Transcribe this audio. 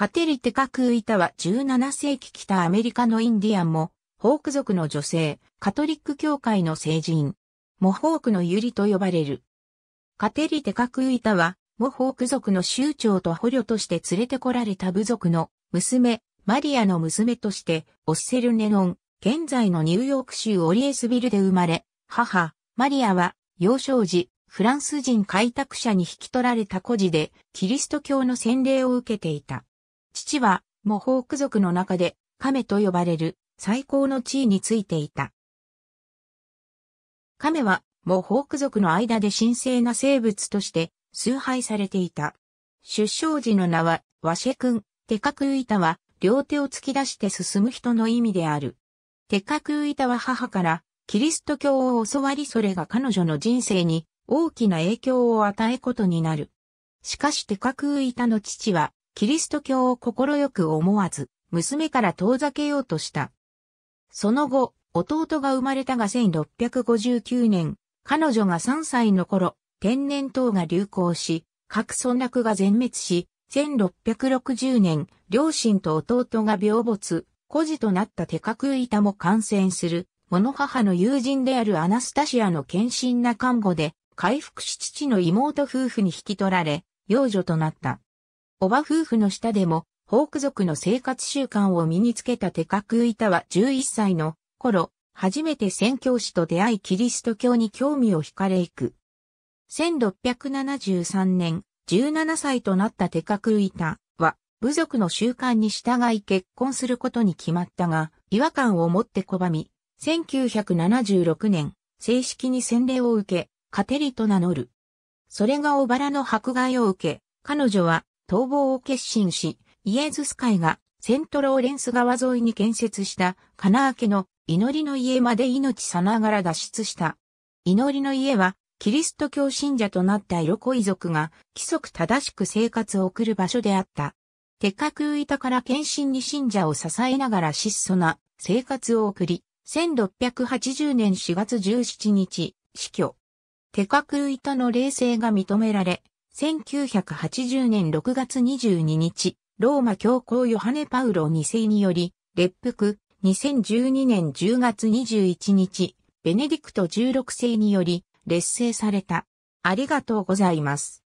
カテリテカクーイタは17世紀北アメリカのインディアンも、ホーク族の女性、カトリック教会の聖人、モホークのユリと呼ばれる。カテリテカクーイタは、モホーク族の酋長と捕虜として連れてこられた部族の娘、マリアの娘として、オッセルネノン、現在のニューヨーク州オリエスビルで生まれ、母、マリアは、幼少時、フランス人開拓者に引き取られた孤児で、キリスト教の洗礼を受けていた。父は、モホーク族の中で、亀と呼ばれる最高の地位についていた。亀は、モホーク族の間で神聖な生物として崇拝されていた。出生時の名は、ワシェ君、テカクウイタは、両手を突き出して進む人の意味である。テカクウイタは母から、キリスト教を教わりそれが彼女の人生に大きな影響を与えことになる。しかしテカクウイタの父は、キリスト教を快く思わず、娘から遠ざけようとした。その後、弟が生まれたが1659年、彼女が3歳の頃、天然痘が流行し、各村落が全滅し、1660年、両親と弟が病没、孤児となった手角板も感染する、物母の友人であるアナスタシアの献身な看護で、回復し父の妹夫婦に引き取られ、幼女となった。おば夫婦の下でも、ホーク族の生活習慣を身につけたテカクイタは11歳の頃、初めて宣教師と出会いキリスト教に興味を惹かれいく。1673年、17歳となったテカクイタは、部族の習慣に従い結婚することに決まったが、違和感を持って拒み、1976年、正式に洗礼を受け、カテリと名乗る。それが小原の迫害を受け、彼女は逃亡を決心し、イエズス会がセントローレンス川沿いに建設した金明けの祈りの家まで命さながら脱出した。祈りの家はキリスト教信者となったイロコイ族が規則正しく生活を送る場所であった。テカクー板から献身に信者を支えながら質素な生活を送り、1680年4月17日、死去。テカクー板の霊性が認められ、1980年6月22日、ローマ教皇ヨハネ・パウロ2世により、列服、2012年10月21日、ベネディクト16世により、劣勢された。ありがとうございます。